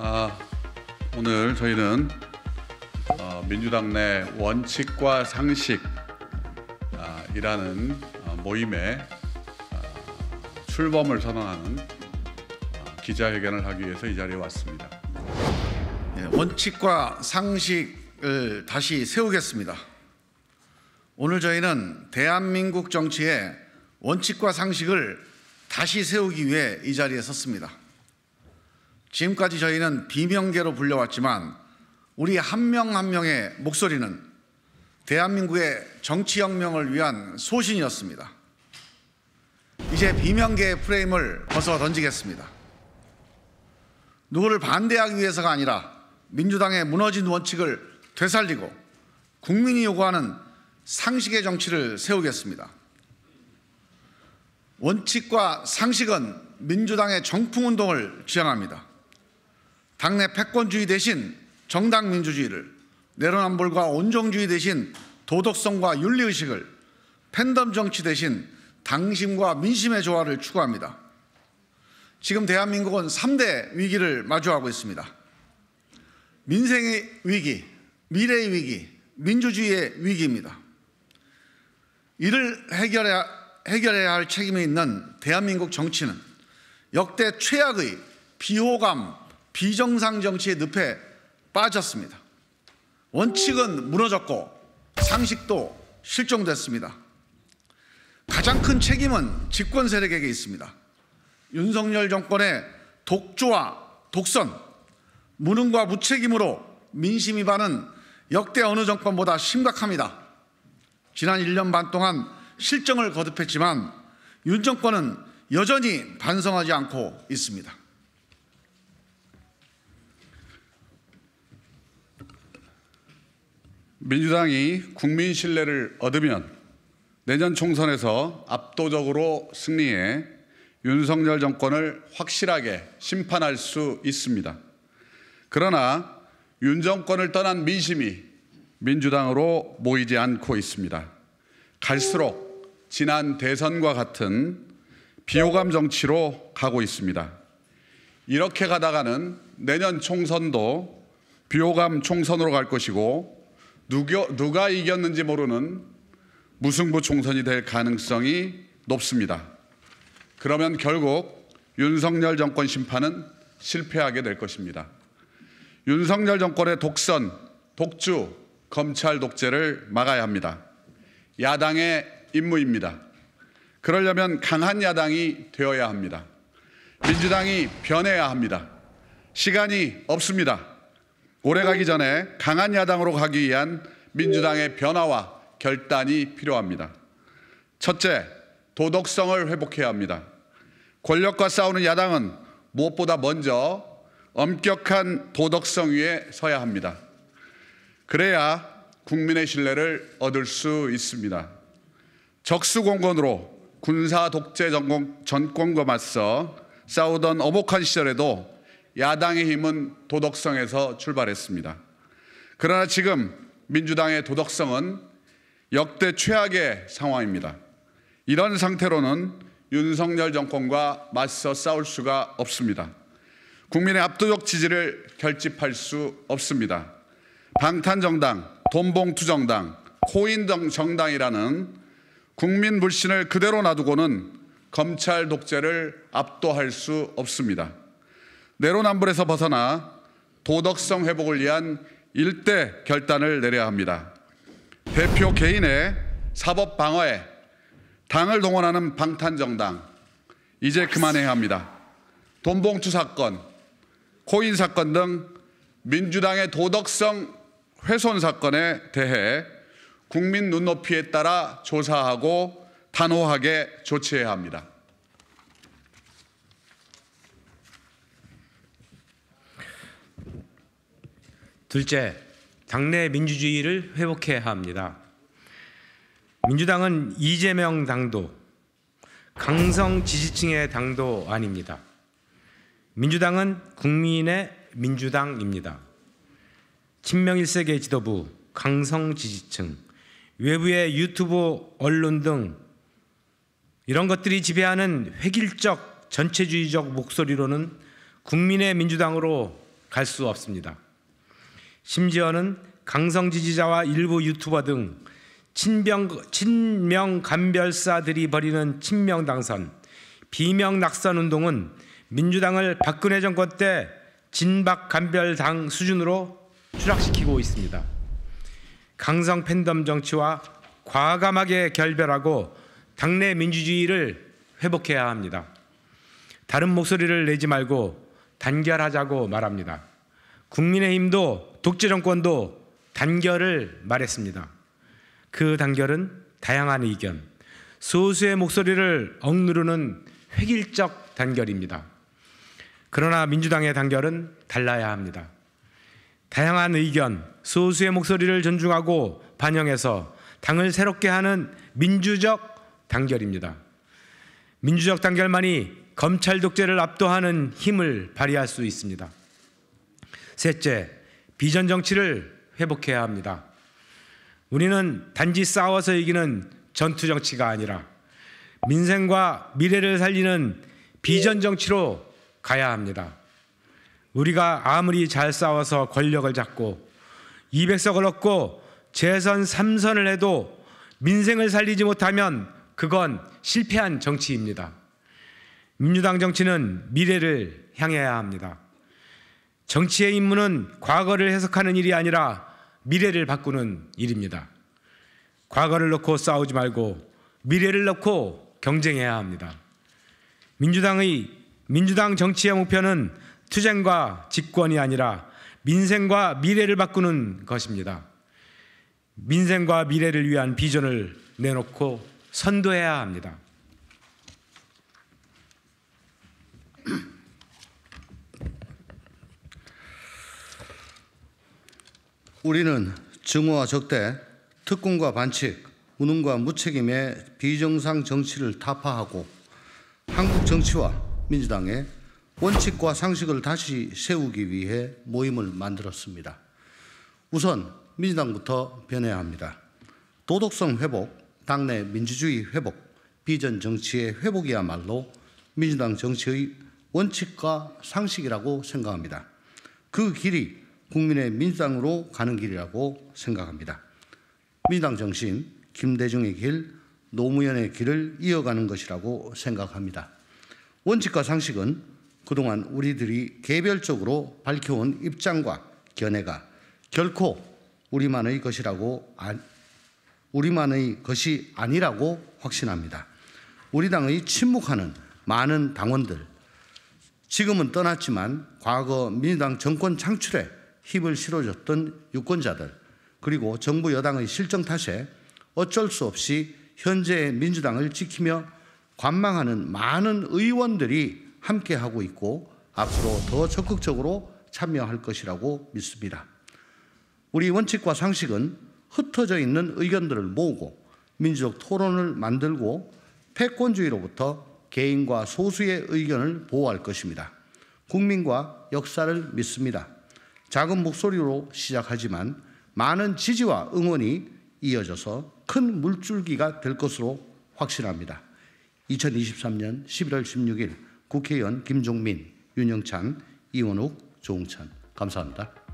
아, 오늘 저희는 어, 민주당 내 원칙과 상식이라는 아, 어, 모임에 아, 출범을 선언하는 아, 기자회견을 하기 위해서 이 자리에 왔습니다. 예, 원칙과 상식을 다시 세우겠습니다. 오늘 저희는 대한민국 정치의 원칙과 상식을 다시 세우기 위해 이 자리에 섰습니다. 지금까지 저희는 비명계로 불려왔지만 우리 한 명한 한 명의 목소리는 대한민국의 정치혁명을 위한 소신이었습니다. 이제 비명계의 프레임을 벗어 던지겠습니다. 누구를 반대하기 위해서가 아니라 민주당의 무너진 원칙을 되살리고 국민이 요구하는 상식의 정치를 세우겠습니다. 원칙과 상식은 민주당의 정풍운동을 지향합니다. 당내 패권주의 대신 정당 민주주의를 내로남불과 온정주의 대신 도덕성과 윤리의식을 팬덤 정치 대신 당심과 민심의 조화를 추구합니다. 지금 대한민국은 3대 위기를 마주하고 있습니다. 민생의 위기, 미래의 위기, 민주주의의 위기입니다. 이를 해결해야, 해결해야 할 책임이 있는 대한민국 정치는 역대 최악의 비호감 비정상 정치의 늪에 빠졌습니다. 원칙은 무너졌고 상식도 실종됐습니다. 가장 큰 책임은 집권 세력에게 있습니다. 윤석열 정권의 독주와 독선, 무능과 무책임으로 민심 위반은 역대 어느 정권보다 심각합니다. 지난 1년 반 동안 실정을 거듭했지만 윤 정권은 여전히 반성하지 않고 있습니다. 민주당이 국민 신뢰를 얻으면 내년 총선에서 압도적으로 승리해 윤석열 정권을 확실하게 심판할 수 있습니다. 그러나 윤 정권을 떠난 민심이 민주당으로 모이지 않고 있습니다. 갈수록 지난 대선과 같은 비호감 정치로 가고 있습니다. 이렇게 가다가는 내년 총선도 비호감 총선으로 갈 것이고 누가, 누가 이겼는지 모르는 무승부 총선이 될 가능성이 높습니다. 그러면 결국 윤석열 정권 심판은 실패하게 될 것입니다. 윤석열 정권의 독선, 독주, 검찰 독재를 막아야 합니다. 야당의 임무입니다. 그러려면 강한 야당이 되어야 합니다. 민주당이 변해야 합니다. 시간이 없습니다. 오래 가기 전에 강한 야당으로 가기 위한 민주당의 변화와 결단이 필요합니다. 첫째, 도덕성을 회복해야 합니다. 권력과 싸우는 야당은 무엇보다 먼저 엄격한 도덕성 위에 서야 합니다. 그래야 국민의 신뢰를 얻을 수 있습니다. 적수공건으로 군사 독재 전권과 맞서 싸우던 어목한 시절에도 야당의 힘은 도덕성에서 출발했습니다. 그러나 지금 민주당의 도덕성은 역대 최악의 상황입니다. 이런 상태로는 윤석열 정권과 맞서 싸울 수가 없습니다. 국민의 압도적 지지를 결집할 수 없습니다. 방탄정당, 돈봉투정당, 코인정당이라는 국민 불신을 그대로 놔두고는 검찰 독재를 압도할 수 없습니다. 내로남불에서 벗어나 도덕성 회복을 위한 일대 결단을 내려야 합니다. 대표 개인의 사법 방어에 당을 동원하는 방탄정당 이제 그만해야 합니다. 돈봉투 사건, 코인 사건 등 민주당의 도덕성 훼손 사건에 대해 국민 눈높이에 따라 조사하고 단호하게 조치해야 합니다. 둘째, 당내 민주주의를 회복해야 합니다. 민주당은 이재명 당도, 강성 지지층의 당도 아닙니다. 민주당은 국민의 민주당입니다. 친명 1세계 지도부, 강성 지지층, 외부의 유튜브 언론 등 이런 것들이 지배하는 획일적 전체주의적 목소리로는 국민의 민주당으로 갈 수 없습니다. 심지어는 강성 지지자와 일부 유튜버 등 친명, 친명 간별사들이 벌이는 친명 당선, 비명 낙선 운동은 민주당을 박근혜 정권 때 진박 간별당 수준으로 추락시키고 있습니다. 강성 팬덤 정치와 과감하게 결별하고 당내 민주주의를 회복해야 합니다. 다른 목소리를 내지 말고 단결하자고 말합니다. 국민의힘도 독재 정권도 단결을 말했습니다. 그 단결은 다양한 의견, 소수의 목소리를 억누르는 획일적 단결입니다. 그러나 민주당의 단결은 달라야 합니다. 다양한 의견, 소수의 목소리를 존중하고 반영해서 당을 새롭게 하는 민주적 단결입니다. 민주적 단결만이 검찰 독재를 압도하는 힘을 발휘할 수 있습니다. 셋째, 비전 정치를 회복해야 합니다. 우리는 단지 싸워서 이기는 전투 정치가 아니라 민생과 미래를 살리는 비전 정치로 가야 합니다. 우리가 아무리 잘 싸워서 권력을 잡고 200석을 얻고 재선 3선을 해도 민생을 살리지 못하면 그건 실패한 정치입니다. 민주당 정치는 미래를 향해야 합니다. 정치의 임무는 과거를 해석하는 일이 아니라 미래를 바꾸는 일입니다. 과거를 놓고 싸우지 말고 미래를 놓고 경쟁해야 합니다. 민주당의 민주당 정치의 목표는 투쟁과 집권이 아니라 민생과 미래를 바꾸는 것입니다. 민생과 미래를 위한 비전을 내놓고 선도해야 합니다. 우리는 증오와 적대, 특권과 반칙, 무능과 무책임의 비정상 정치를 타파하고 한국 정치와 민주당의 원칙과 상식을 다시 세우기 위해 모임을 만들었습니다. 우선 민주당부터 변해야 합니다. 도덕성 회복, 당내 민주주의 회복, 비전 정치의 회복이야말로 민주당 정치의 원칙과 상식이라고 생각합니다. 그 길이 국민의 민상으로 가는 길이라고 생각합니다. 민당 정신, 김대중의 길, 노무현의 길을 이어가는 것이라고 생각합니다. 원칙과 상식은 그동안 우리들이 개별적으로 밝혀온 입장과 견해가 결코 우리만의 것이라고 우리만의 것이 아니라고 확신합니다. 우리 당의 침묵하는 많은 당원들 지금은 떠났지만 과거 민주당 정권 창출에 힘을 실어줬던 유권자들 그리고 정부 여당의 실정 탓에 어쩔 수 없이 현재의 민주당을 지키며 관망하는 많은 의원들이 함께하고 있고 앞으로 더 적극적으로 참여할 것이라고 믿습니다. 우리 원칙과 상식은 흩어져 있는 의견들을 모으고 민주적 토론을 만들고 패권주의로부터 개인과 소수의 의견을 보호할 것입니다. 국민과 역사를 믿습니다. 작은 목소리로 시작하지만 많은 지지와 응원이 이어져서 큰 물줄기가 될 것으로 확신합니다 2023년 11월 16일 국회의원 김종민, 윤영찬, 이원욱, 조홍찬 감사합니다.